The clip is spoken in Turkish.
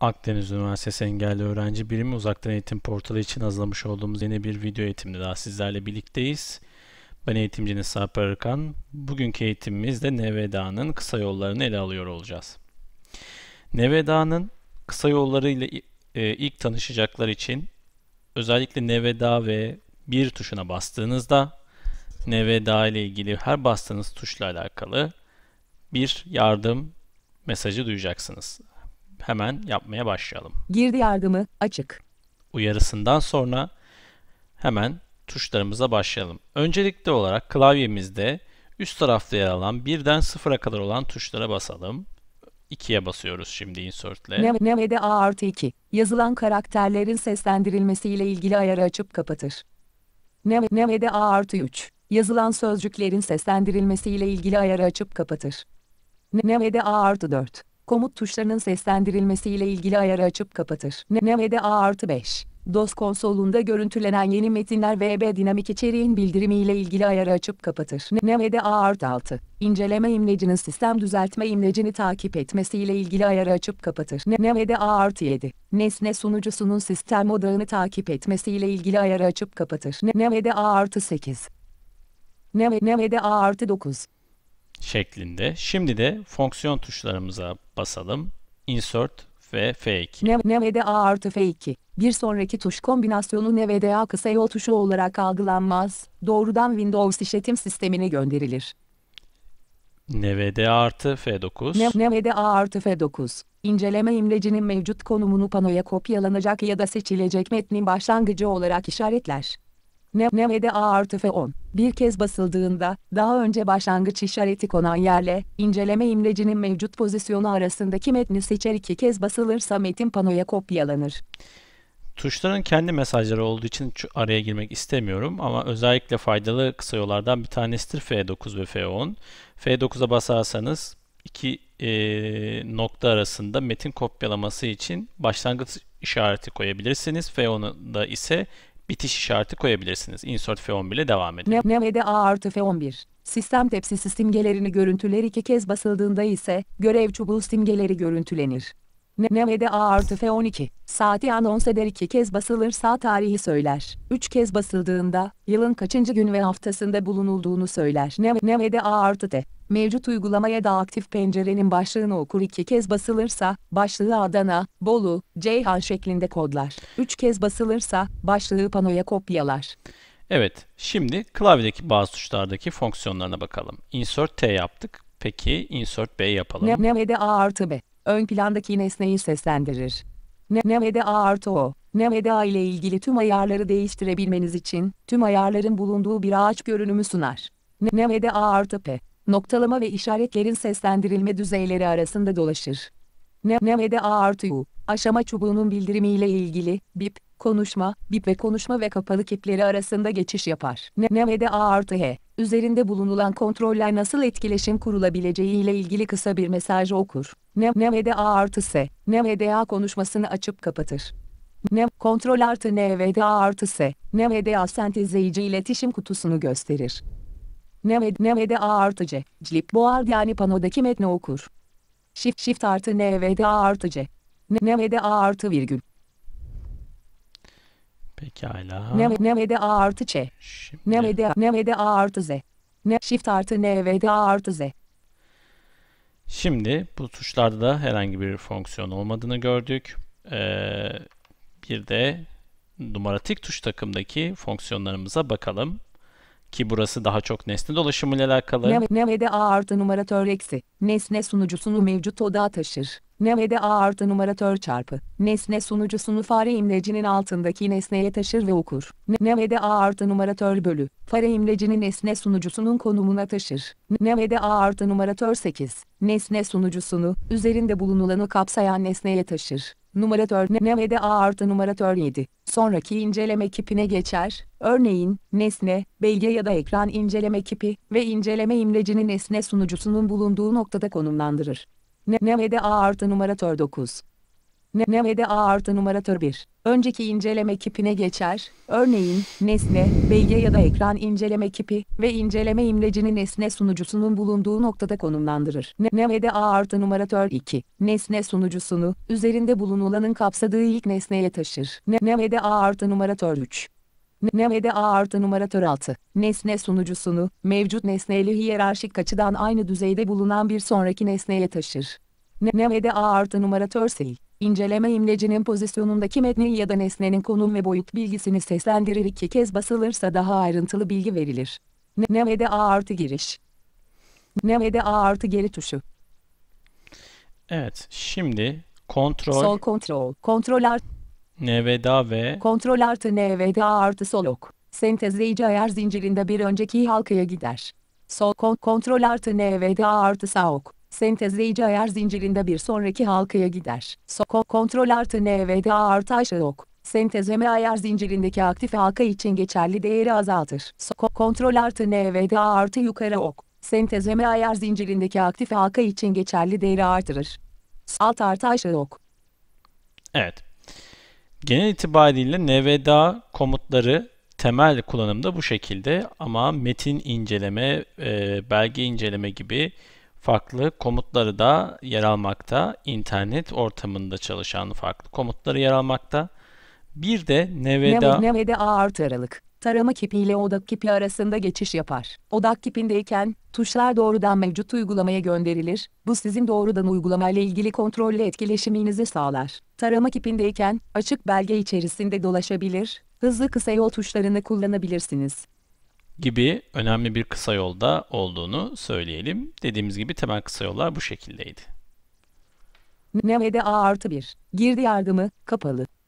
Akdeniz Üniversitesi Engelli Öğrenci Birimi Uzaktan Eğitim Portalı için hazırlamış olduğumuz yeni bir video eğitimde daha sizlerle birlikteyiz. Ben eğitimciniz Sarp Arıkan. Bugünkü eğitimimizde Neveda'nın kısa yollarını ele alıyor olacağız. Neveda'nın kısa yolları ile e, ilk tanışacaklar için özellikle Neveda ve bir tuşuna bastığınızda Neveda ile ilgili her bastığınız tuşla alakalı bir yardım mesajı duyacaksınız hemen yapmaya başlayalım. Girdi yardımı açık. Uyarısından sonra hemen tuşlarımıza başlayalım. Öncelikli olarak klavyemizde üst tarafta yer alan birden sıfıra kadar olan tuşlara basalım. 2'ye basıyoruz şimdi insertle. Nevede A artı 2. Yazılan karakterlerin seslendirilmesiyle ilgili ayarı açıp kapatır. Nevede A artı 3. Yazılan sözcüklerin seslendirilmesiyle ilgili ayarı açıp kapatır. Nevede A artı 4 komut tuşlarının seslendirilmesiyle ilgili ayarı açıp kapatır. nvda A artı 5. DOS konsolunda görüntülenen yeni metinler VB e dinamik içeriğin bildirimiyle ilgili ayarı açıp kapatır. nvda A artı 6. İnceleme imlecinin sistem düzeltme imlecini takip etmesiyle ilgili ayarı açıp kapatır. nvda A artı 7. Nesne e sunucusunun sistem odağını takip etmesiyle ilgili ayarı açıp kapatır. nvda A artı 8. nvda A artı 9 şeklinde. Şimdi de fonksiyon tuşlarımıza basalım. Insert ve F2. NVDA artı F2. Bir sonraki tuş kombinasyonu NVDA kısa yol tuşu olarak algılanmaz. Doğrudan Windows işletim sistemine gönderilir. NVDA artı F9. NVDA artı F9. İnceleme imlecinin mevcut konumunu panoya kopyalanacak ya da seçilecek metnin başlangıcı olarak işaretler. NMD A artı F10. Bir kez basıldığında, daha önce başlangıç işareti konan yerle, inceleme imlecinin mevcut pozisyonu arasındaki metni seçer iki kez basılırsa metin panoya kopyalanır. Tuşların kendi mesajları olduğu için araya girmek istemiyorum ama özellikle faydalı kısa yollardan bir tanesidir F9 ve F10. F9'a basarsanız iki e, nokta arasında metin kopyalaması için başlangıç işareti koyabilirsiniz. F10'da ise bitiş işareti koyabilirsiniz. Insert F11 ile devam edelim. A artı F11. Sistem tepsisi simgelerini görüntüler iki kez basıldığında ise görev çubuğu simgeleri görüntülenir. NMD A artı F12. Saati anons eder iki kez basılırsa tarihi söyler. Üç kez basıldığında, yılın kaçıncı gün ve haftasında bulunulduğunu söyler. NMD A artı T. Mevcut uygulamaya da aktif pencerenin başlığını okur iki kez basılırsa, başlığı Adana, Bolu, Ceyhan şeklinde kodlar. Üç kez basılırsa, başlığı panoya kopyalar. Evet, şimdi klavyedeki bazı tuşlardaki fonksiyonlarına bakalım. Insert T yaptık. Peki insert B yapalım. Ne, nevede A artı B. Ön plandaki nesneyi seslendirir. Ne, nevede A artı O. Nevede A ile ilgili tüm ayarları değiştirebilmeniz için tüm ayarların bulunduğu bir ağaç görünümü sunar. Ne, nevede A artı P. Noktalama ve işaretlerin seslendirilme düzeyleri arasında dolaşır. Ne, nevede A artı U. Aşama çubuğunun bildirimiyle ilgili bip konuşma, bip ve konuşma ve kapalı kipleri arasında geçiş yapar. NVDA artı H, üzerinde bulunulan kontroller nasıl etkileşim kurulabileceği ile ilgili kısa bir mesajı okur. NVDA artı S, NVDA konuşmasını açıp kapatır. Ne kontrol artı NVDA artı S, NVDA sentezleyici iletişim kutusunu gösterir. NVDA artı C, CLIP boğar yani panodaki metni okur. Shift Shift artı NVDA artı C, NVDA artı virgül. Pekala. A artı Ç. NVDA, A artı Z. Ne shift artı A artı Z. Şimdi bu tuşlarda da herhangi bir fonksiyon olmadığını gördük. Ee, bir de numaratik tuş takımdaki fonksiyonlarımıza bakalım ki burası daha çok nesne dolaşımı ile alakalı. Nevede A artı numaratör eksi. Nesne sunucusunu mevcut odağa taşır. Nevede A artı numaratör çarpı. Nesne sunucusunu fare imlecinin altındaki nesneye taşır ve okur. Nevede A artı numaratör bölü. Fare imlecinin nesne sunucusunun konumuna taşır. Nevede A artı numaratör 8. Nesne sunucusunu, üzerinde bulunulanı kapsayan nesneye taşır. Numaratör a artı numaratör 7. Sonraki inceleme kipine geçer. Örneğin, nesne, belge ya da ekran inceleme kipi ve inceleme imlecini nesne sunucusunun bulunduğu noktada konumlandırır. a artı numaratör 9 a artı numaratör 1. Önceki inceleme kipine geçer, örneğin, nesne, belge ya da ekran inceleme kipi ve inceleme imlecini nesne sunucusunun bulunduğu noktada konumlandırır. a artı numaratör 2. Nesne sunucusunu, üzerinde bulunulanın kapsadığı ilk nesneye taşır. a artı numaratör 3. a artı numaratör 6. Nesne sunucusunu, mevcut nesneyle hiyerarşik açıdan aynı düzeyde bulunan bir sonraki nesneye taşır. a artı numaratör sil. İnceleme imlecinin pozisyonundaki metni ya da nesnenin konum ve boyut bilgisini seslendirir iki kez basılırsa daha ayrıntılı bilgi verilir. Nevede A artı giriş. Nevede A artı geri tuşu. Evet şimdi kontrol. Sol kontrol. Kontrol artı. NVDA ve. Kontrol artı NVDA artı sol ok. Sentezleyici ayar zincirinde bir önceki halkaya gider. Sol kon kontrol artı NVDA artı sağ ok. Sentezleyici ayar zincirinde bir sonraki halkaya gider. Soko kontrol artı NVDA artı aşağı ok. Sentezleme ayar zincirindeki aktif halka için geçerli değeri azaltır. Soko kontrol artı NVDA artı yukarı ok. Sentezleme ayar zincirindeki aktif halka için geçerli değeri artırır. Alt artı aşağı ok. Evet. Genel itibariyle NVDA komutları temel kullanımda bu şekilde ama metin inceleme, e, belge inceleme gibi farklı komutları da yer almakta. İnternet ortamında çalışan farklı komutları yer almakta. Bir de Nevada... Nevada A artı aralık. Tarama kipi ile odak kipi arasında geçiş yapar. Odak kipindeyken tuşlar doğrudan mevcut uygulamaya gönderilir. Bu sizin doğrudan uygulamayla ilgili kontrollü etkileşiminizi sağlar. Tarama kipindeyken açık belge içerisinde dolaşabilir. Hızlı kısa yol tuşlarını kullanabilirsiniz gibi önemli bir kısa yolda olduğunu söyleyelim. Dediğimiz gibi temel kısa yollar bu şekildeydi. NVDA artı 1. Girdi yardımı kapalı.